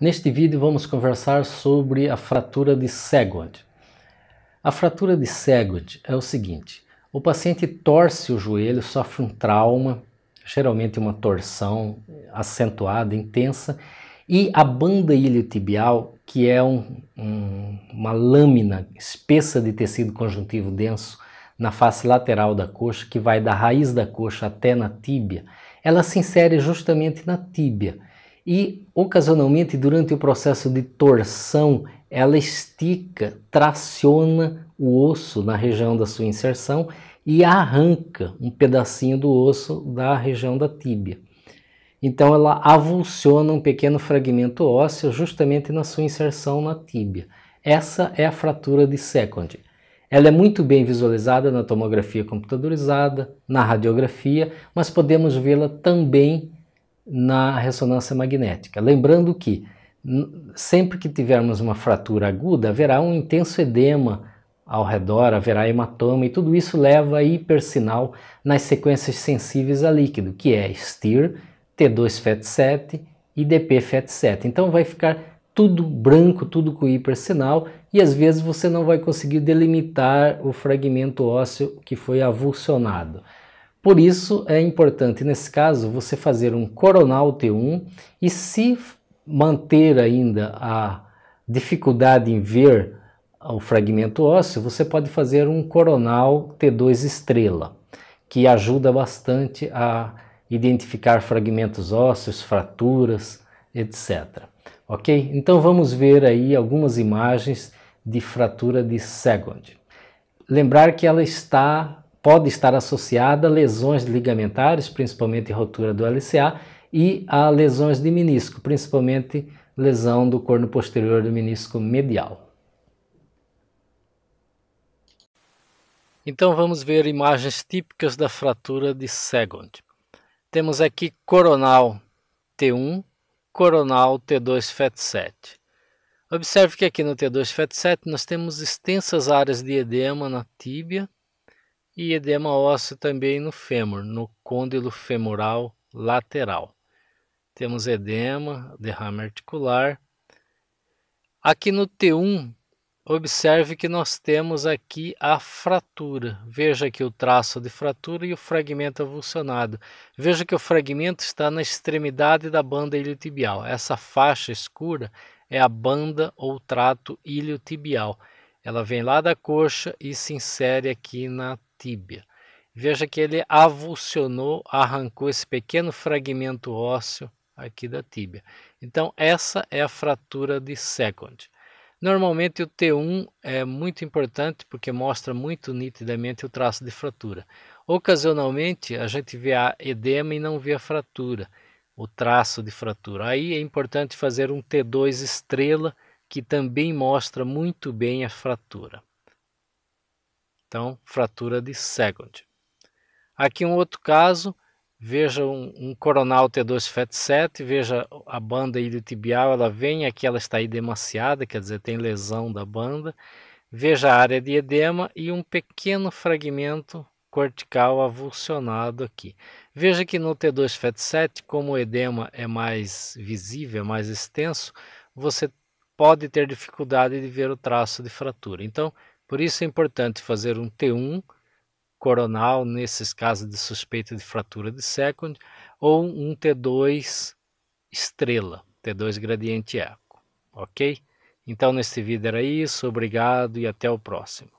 Neste vídeo vamos conversar sobre a fratura de Segod. A fratura de Segod é o seguinte: o paciente torce o joelho, sofre um trauma, geralmente uma torção acentuada, intensa, e a banda iliotibial, que é um, um, uma lâmina espessa de tecido conjuntivo denso na face lateral da coxa, que vai da raiz da coxa até na tíbia, ela se insere justamente na tíbia e ocasionalmente durante o processo de torção ela estica, traciona o osso na região da sua inserção e arranca um pedacinho do osso da região da tíbia. Então ela avulsiona um pequeno fragmento ósseo justamente na sua inserção na tíbia. Essa é a fratura de Second. Ela é muito bem visualizada na tomografia computadorizada, na radiografia, mas podemos vê-la também na ressonância magnética. Lembrando que sempre que tivermos uma fratura aguda, haverá um intenso edema ao redor, haverá hematoma e tudo isso leva a hipersinal nas sequências sensíveis a líquido, que é STIR, T2FET7 e DPFET7. Então vai ficar tudo branco, tudo com hipersinal e às vezes você não vai conseguir delimitar o fragmento ósseo que foi avulsionado. Por isso é importante, nesse caso, você fazer um coronal T1 e se manter ainda a dificuldade em ver o fragmento ósseo, você pode fazer um coronal T2 estrela, que ajuda bastante a identificar fragmentos ósseos, fraturas, etc. Ok? Então vamos ver aí algumas imagens de fratura de Segond. Lembrar que ela está pode estar associada a lesões ligamentares, principalmente rotura do LCA, e a lesões de menisco, principalmente lesão do corno posterior do menisco medial. Então vamos ver imagens típicas da fratura de Segond. Temos aqui coronal T1, coronal T2 FET7. Observe que aqui no T2 FET7 nós temos extensas áreas de edema na tíbia e edema ósseo também no fêmur, no côndilo femoral lateral. Temos edema, derrame articular. Aqui no T1, observe que nós temos aqui a fratura. Veja aqui o traço de fratura e o fragmento avulsionado. Veja que o fragmento está na extremidade da banda iliotibial. Essa faixa escura é a banda ou trato iliotibial. Ela vem lá da coxa e se insere aqui na tíbia. Veja que ele avulsionou, arrancou esse pequeno fragmento ósseo aqui da tíbia. Então, essa é a fratura de second. Normalmente o T1 é muito importante porque mostra muito nitidamente o traço de fratura. Ocasionalmente a gente vê a edema e não vê a fratura, o traço de fratura. Aí é importante fazer um T2 estrela que também mostra muito bem a fratura. Então, fratura de second. Aqui um outro caso, veja um, um coronal t fat7, veja a banda iliotibial, ela vem aqui, ela está aí demasiada, quer dizer, tem lesão da banda. Veja a área de edema e um pequeno fragmento cortical avulsionado aqui. Veja que no t fat7 como o edema é mais visível, é mais extenso, você pode ter dificuldade de ver o traço de fratura. Então, por isso é importante fazer um T1 coronal nesses casos de suspeita de fratura de second ou um T2 estrela, T2 gradiente eco, ok? Então neste vídeo era isso, obrigado e até o próximo.